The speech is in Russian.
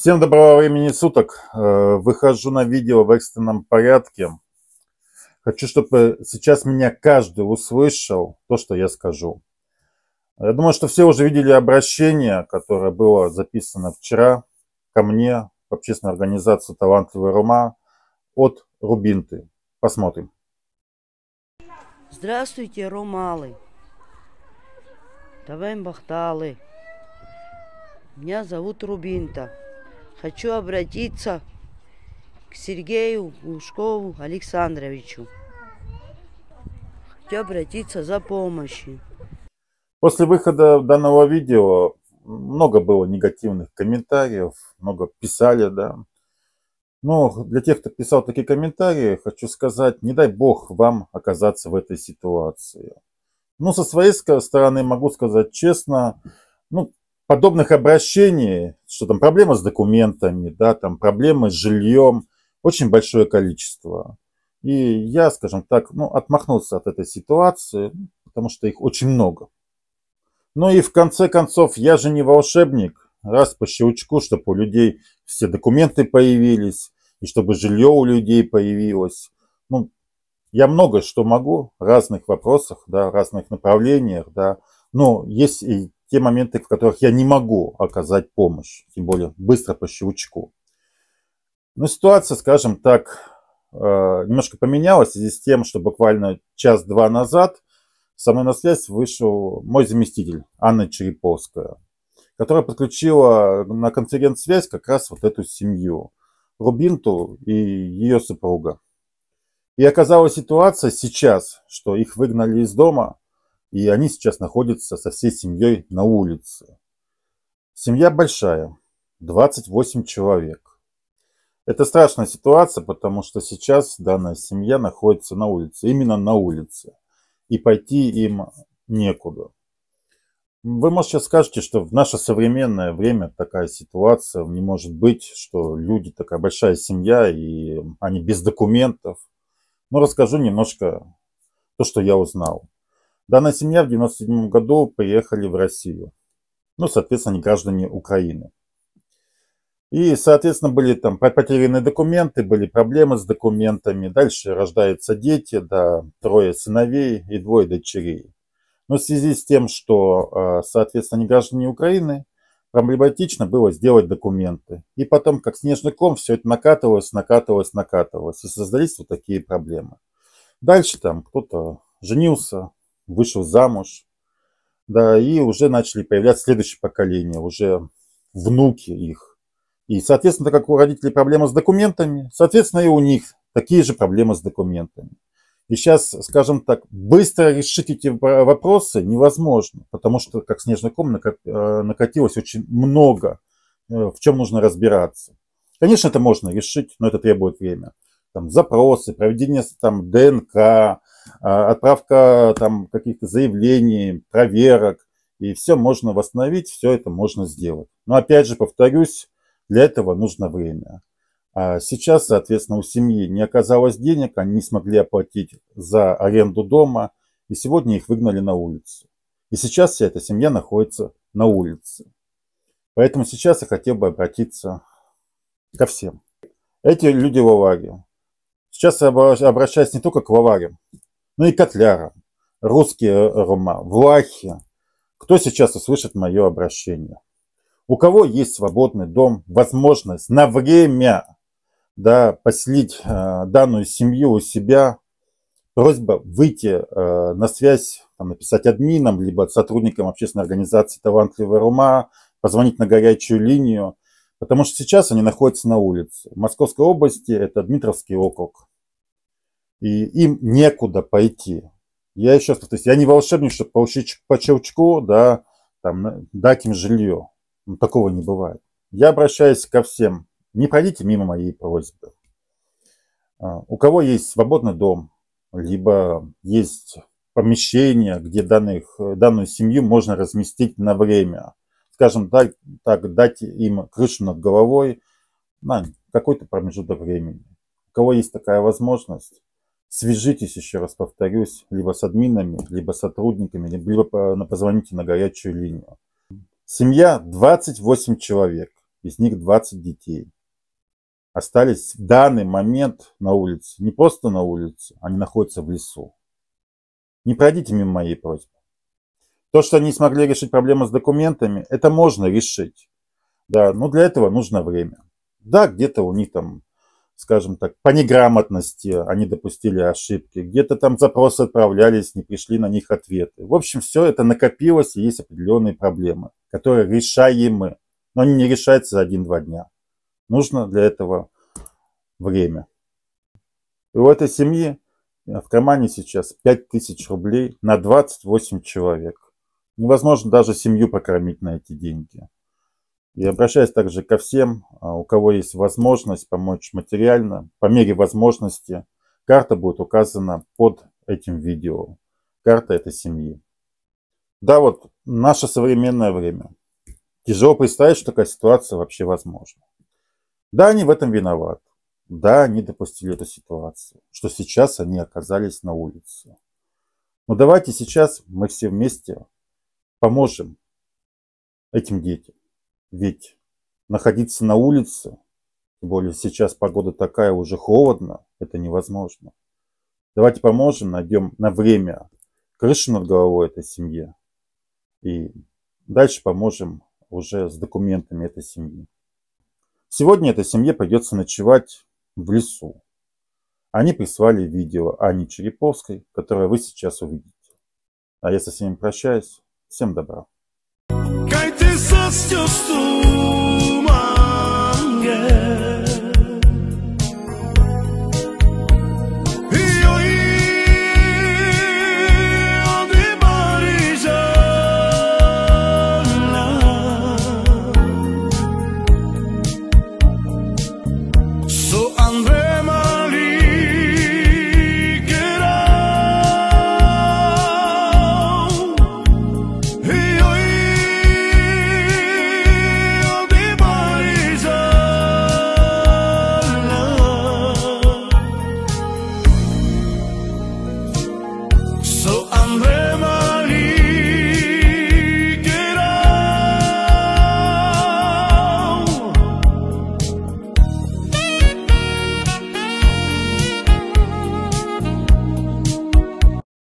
Всем доброго времени суток. Э, выхожу на видео в экстренном порядке. Хочу, чтобы сейчас меня каждый услышал то, что я скажу. Я думаю, что все уже видели обращение, которое было записано вчера ко мне в общественную организацию «Талантливая Рума» от Рубинты. Посмотрим. Здравствуйте, Румалы. Давай Бахталы. Меня зовут Рубинта хочу обратиться к Сергею Глушкову Александровичу. Хочу обратиться за помощью. После выхода данного видео много было негативных комментариев, много писали, да. Но для тех, кто писал такие комментарии, хочу сказать, не дай бог вам оказаться в этой ситуации. Но ну, со своей стороны могу сказать честно, ну, подобных обращений, что там проблема с документами, да, там проблемы с жильем, очень большое количество. И я, скажем так, ну, отмахнулся от этой ситуации, ну, потому что их очень много. Ну и в конце концов, я же не волшебник. Раз по щелчку, чтобы у людей все документы появились, и чтобы жилье у людей появилось. Ну, я много что могу в разных вопросах, да, в разных направлениях, да. Но есть и те моменты, в которых я не могу оказать помощь, тем более быстро по щелчку. Но ну, ситуация, скажем так, э, немножко поменялась в связи с тем, что буквально час-два назад со мной на связь вышел мой заместитель Анна Череповская, которая подключила на конференц-связь как раз вот эту семью Рубинту и ее супруга. И оказалась ситуация сейчас, что их выгнали из дома, и они сейчас находятся со всей семьей на улице. Семья большая, 28 человек. Это страшная ситуация, потому что сейчас данная семья находится на улице, именно на улице, и пойти им некуда. Вы, может, сейчас скажете, что в наше современное время такая ситуация не может быть, что люди, такая большая семья, и они без документов. Но ну, расскажу немножко то, что я узнал. Данная семья в 1997 году приехали в Россию. Ну, соответственно, они граждане Украины. И, соответственно, были там потеряны документы, были проблемы с документами. Дальше рождаются дети, да, трое сыновей и двое дочерей. Но в связи с тем, что, а, соответственно, они граждане Украины, проблематично было сделать документы. И потом, как снежный ком, все это накатывалось, накатывалось, накатывалось. И создались вот такие проблемы. Дальше там кто-то женился, вышел замуж, да, и уже начали появляться следующее поколение, уже внуки их. И, соответственно, так как у родителей проблема с документами, соответственно, и у них такие же проблемы с документами. И сейчас, скажем так, быстро решить эти вопросы невозможно, потому что как снежный ком э, накатилось очень много, э, в чем нужно разбираться. Конечно, это можно решить, но это требует время. Там запросы, проведение там, ДНК, а, отправка там каких-то заявлений, проверок, и все можно восстановить, все это можно сделать. Но опять же, повторюсь, для этого нужно время. А сейчас, соответственно, у семьи не оказалось денег, они не смогли оплатить за аренду дома, и сегодня их выгнали на улицу. И сейчас вся эта семья находится на улице. Поэтому сейчас я хотел бы обратиться ко всем. Эти люди в аварии. Сейчас я обращаюсь не только к авариям, ну и Котляра, русские э, Рома, Влахи. Кто сейчас услышит мое обращение? У кого есть свободный дом, возможность на время да, поселить э, данную семью у себя, просьба выйти э, на связь, там, написать админам, либо сотрудникам общественной организации «Талантливая Рума», позвонить на горячую линию, потому что сейчас они находятся на улице. В Московской области это Дмитровский округ, и им некуда пойти. Я еще то есть, я не волшебник, чтобы получить по щелчку, да, там, э, дать им жилье. Ну, такого не бывает. Я обращаюсь ко всем. Не пройдите мимо моей просьбы. А, у кого есть свободный дом, либо есть помещение, где данных, данную семью можно разместить на время. Скажем так, так дать им крышу над головой на какой-то промежуток времени. У кого есть такая возможность, Свяжитесь, еще раз повторюсь, либо с админами, либо с сотрудниками, либо позвоните на горячую линию. Семья 28 человек, из них 20 детей. Остались в данный момент на улице. Не просто на улице, они находятся в лесу. Не пройдите мимо моей просьбы. То, что они смогли решить проблему с документами, это можно решить. Да, но для этого нужно время. Да, где-то у них там скажем так, по неграмотности они допустили ошибки, где-то там запросы отправлялись, не пришли на них ответы. В общем, все это накопилось, и есть определенные проблемы, которые решаемы, но они не решаются за один-два дня. Нужно для этого время. И у этой семьи э, в кармане сейчас 5000 рублей на 28 человек. Невозможно даже семью покормить на эти деньги. И обращаюсь также ко всем, а, у кого есть возможность помочь материально, по мере возможности. Карта будет указана под этим видео. Карта этой семьи. Да, вот наше современное время. Тяжело представить, что такая ситуация вообще возможна. Да, они в этом виноваты. Да, они допустили эту ситуацию, что сейчас они оказались на улице. Но давайте сейчас мы все вместе поможем этим детям. Ведь находиться на улице, тем более сейчас погода такая уже холодно, это невозможно. Давайте поможем, найдем на время крышу над головой этой семье. И дальше поможем уже с документами этой семьи. Сегодня этой семье придется ночевать в лесу. Они прислали видео Ани Череповской, которое вы сейчас увидите. А я со всеми прощаюсь. Всем добра. os teus